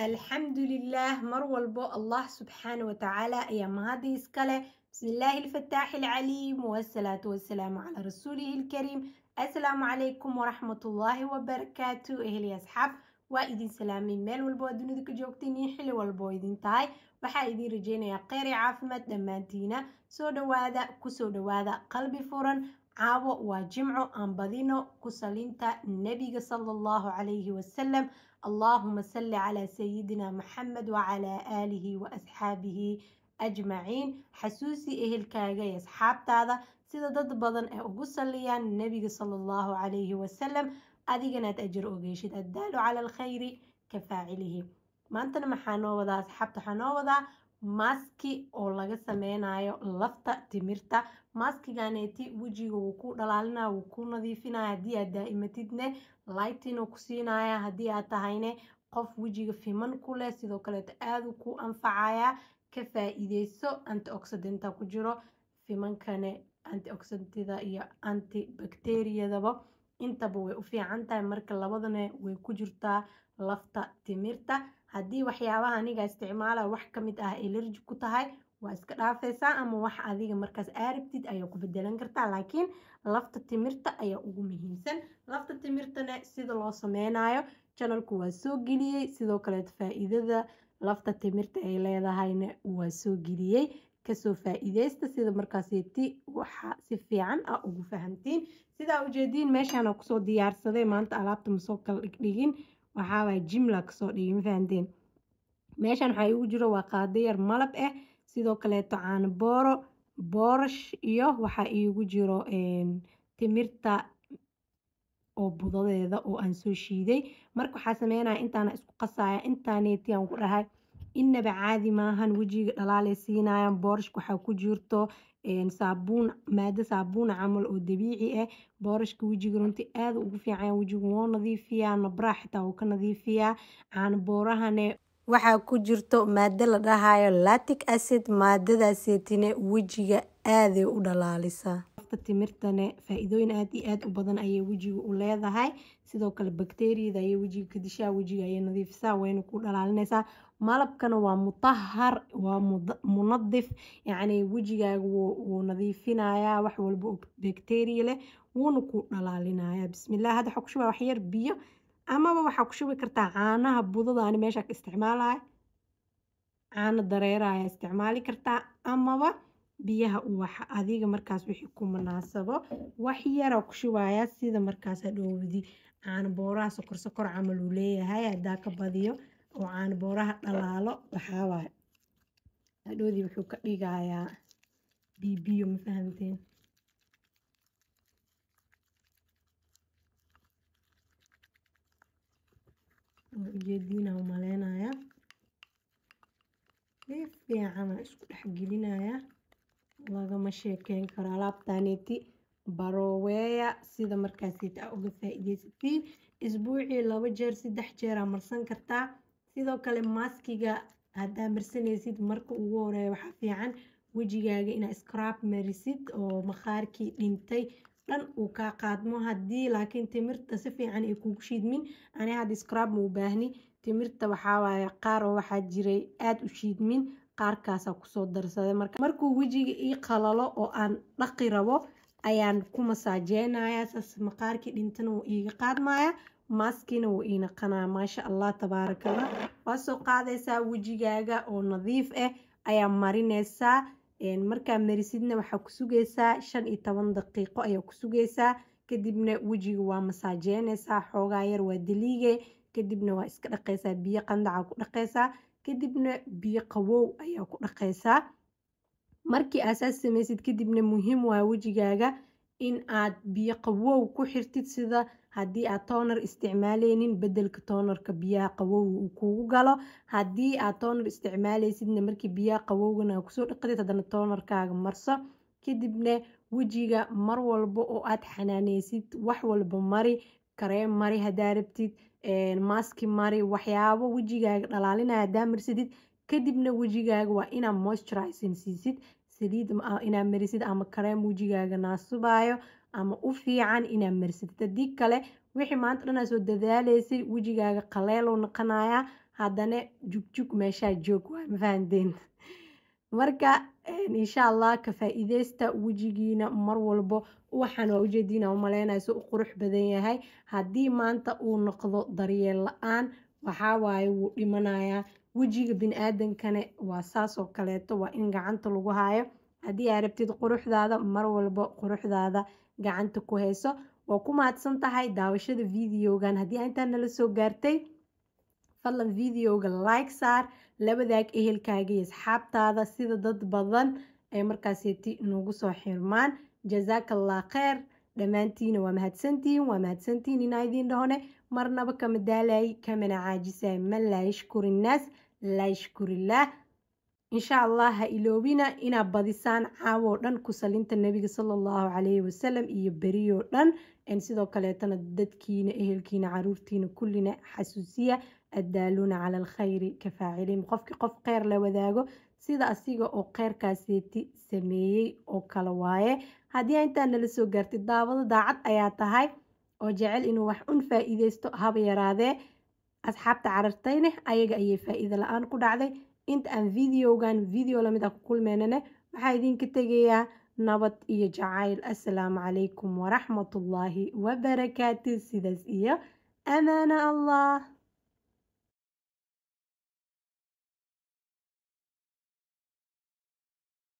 alxamdulilaah mar walbo allah subxaanah watacaala ayaa mahadda iskale bismillaahi alfataaxi alcaliim wasalaatu wasalaamu calaa rasuulihi ilkariim assalaamu calaykum waraxmatullaahi wabarakaatu eheli asxaab waa idin salaamay meel walbo aad dunida ka joogteen iyo xili walbo oo idin tahay waxaa idiin rajeynayaa kheyr iyo caafimaad dhammaantiina soo dhawaada kusoo dhawaada qalbi furan caawo waa jimco aan badino ku salinta nebiga sal allahu calayhi wasalam allahuma salli calaa sayidina maxamed wacalaa aalihi wa asxaabihi ajmaciin xasuusi ehelkaaga iyo asxaabtaada sida dad badan ay ugu saliyaan nebiga sal allahu calayhi wasalam adiganaad ajar ogeyshid addaalu cala alkhayri ka faacilihi maantana maxaa noo wadaa asxaabta waxaa noo wadaa maski oo laga sameynayo lafta timirta maskiganeeti wejiga wuu ku dhalaalinaa wuu ku nadiifinaya haddii aad daa'imatidne lightinuu ku siinaya haddii aad tahayne qof wejiga fiman ku leh sidoo kaleeto aaduu ku anfacaya ka faa-iideyso antioxidanta ku jiro fimankane antioxidantida iyo anti bacteriyadaba intaba way u fiican tahay marka labadana way ku jirtaa lafta timirta haddii waxyaabaha aniga isticmaala wax ka mid ah elerji ku tahay waa iska dhaafaysaa ama wax adiga markaas aarabtid ayaa ku bedelan kartaa laakiin lafta timirta ayaa ugu muhiimsan lafta timirtana sida loo sameynayo janalku waa soo geliyey sidoo kaleet faa'iidada lafta timirta ay leedahayna waa soo geliyey kasoo faaiideysta sida markaaseti waxaa si fiican a ah ugu fahamtiin sidaa ujeediin meeshaana kusoo diyaarsaday maanta alaabta masoo kal dhigdhigin waxaawaa jimla kasoo dhigay mafahanteen meeshan waxaa iigu jiro waa qaadayar malab ah sidoo kaleeto caano booro boorash iyo waxaa iigu jiro timirta oo budadeeda oo aan soo shiiday marka waxaa sameynaya intaana isku qasaya intaanetiaan ku dhahay inaba caadi maahan wejiga dhalaalay siinayaan boorish waxaa ku jirto saabuun maado saabuuna camal oo dabiici ah boorashka wejiga runtii aada ugu fiican wejiga woo nadiifiyaa nabraa xitaa wuu ka nadiifiyaa caana boorahane waxaa ku jirto maado la dhahayo latic acid maadadaaseetine wejiga aaday u dhalaalisaa timirtane faa-iidooyin aada iyo aad u badan ayay wejiga u leedahay sidoo kale bakteriyada ayay wejiga ka dishaa wejiga ayay nadiifisaa wayna ku dhalaalinaysaa malabkana waa mutahar waa munadif yacni wejigaaga wuu nadiifinayaa wax walba bakteriya leh wuuna ku dhalaalinayaa bismillaah hadda waxaa ku shubaa waxyar biyo amaba waxaa ku shubi kartaa caanaha budada ani meeshaa ka isticmaalaya caano dareeraaya isticmaali kartaa amaba biyaha uwaxa adiga markaas wixii ku munaasabo wax yaraa ku shubayaa sida markaas hadhowdi caana booraha sokor sokor camal uu leeyahay haddaa ka badiyo oo caana booraha dhalaalo waxaawaaye hadhowdii wuxuu ka dhigayaa bibiyo ma fahamteen ujeediina ah u maleynayaa si fiican isku dhex gelinayaa lagama sheekeyn karo alaabtaneeti baroweya sida markaasita aa uga faa isbuucii labo jeer saddex jeeraa marsan kartaa sidoo kale maaskiga haddaa marsanaysid marka ugu horeeya waxaa fiican wejigaaga inaa scrab marisid oo makhaarkii dhintay dhan uu kaa qaadmo haddii laakiin timirta si fiican ay kugu shiidmin ani hadda scrab ma u baahni timirta waxaa qaar oo waxaa jiray aada u shiidmin qaarkaasa kusoo darsaday marka markuu wejiga ii qalalo oo aan dhaqi rabo ayaan ku masaajeynaya saas maqaarkii dhintana wuu iiga qaadmaya maaskiina wuu iinaqanaa maasha allah tabaarakala waa soo qaadaysaa wejigaaga oo nadiif ah ayaa marinaysaa markaa marisidna waxaa ku sugaysaa shan iyo toban daqiiqo ayaa ku sugaysaa kadibna wejiga waa masaajeynaysaa xoogaa yar waa deliige kadibna waa iska dhaqaysaa biyo qandaca ku dhaqaysaa kadibna biyo qawow ayaa ku dhaqaysaa markii aasaas samaysid kadibna muhiim waa wejigaaga in aad biyo qawow ku xirtid sida haddii aad toonar isticmaaleynin bedelka toonarka biyaha qawowga uu kuugu galo haddii aad toonar isticmaaleysidna markii biyaha qawowgana kusoo dhaqdid haddana toonarkaaga marso kadibna wejiga mar walba oo aad xanaaneysid wax walba mari kareen mari hadaa rabtid maski mari waxyaabo wejigaaga dhalaalinaya haddaa marsadid kadibna wejigaaga waa inaa moisturizing siisid saliid ah, inaa marisid ama kareem wejigaaga naasubaayo ama u fiican inaa marsadid haddii kale wixii maanta dhanaa soo dadaaleysay wejigaaga qaleeluu noqonayaa haddana jugjug meeshaa joog waa mafahandeen marka insha allah ka faa wejigiina mar walbo waxaan waa umaleynayso u qurux badan yahay haddii maanta uu noqdo daryeel la-aan waxaa wuu dhimanayaa wejiga bini-aadankane waa saasoo kaleeto waa in gacanta lagu haayo haddii aa rabtid quruxdaada mar walbo quruxdaada gacanta ku hayso waa ku mahadsan tahay daawashada videogan haddii a intaa nala soo gaartay fadlan videoga like saar labadaag ehelkaaga iyo asxaabtaada sida dad badan ay markaaseti inuugu soo xirmaan jazaakallah kheer dhammaantiina waa mahadsantihiin waa mahadsantiin inaa idiin dhahone marnaba kama daalay kamana caajisay man laa yashkuri innaas insha allah ha iloobina inaad badisaan caawoo dhan ku salinta nebiga salaallahu caleyhi wasalam iyo beriyoo dhan sidoo kaleetana dadkiina ehelkiina caruurtiina kullina xasuusiya addaaluuna cala alkhayri ka faaciliin qofkii qof kheyr la wadaago sida asiga oo kheyrkaaseeti sameeyey oo kale waaye haddii intaa nala soo gaartay daawado daacad ayaa tahay oo jecel inuu wax un faaiideysto haba yaraadee asxaabta carartayne ayaga ayay faa la-aan ku dhacday inta aan videogan video lamid a ku kulmeynane waxaa idinka tegayaa nabad iyo jacayl assalaamu calaykum waraxmatullaahi wabarakaatu sidaas iyo amaana allah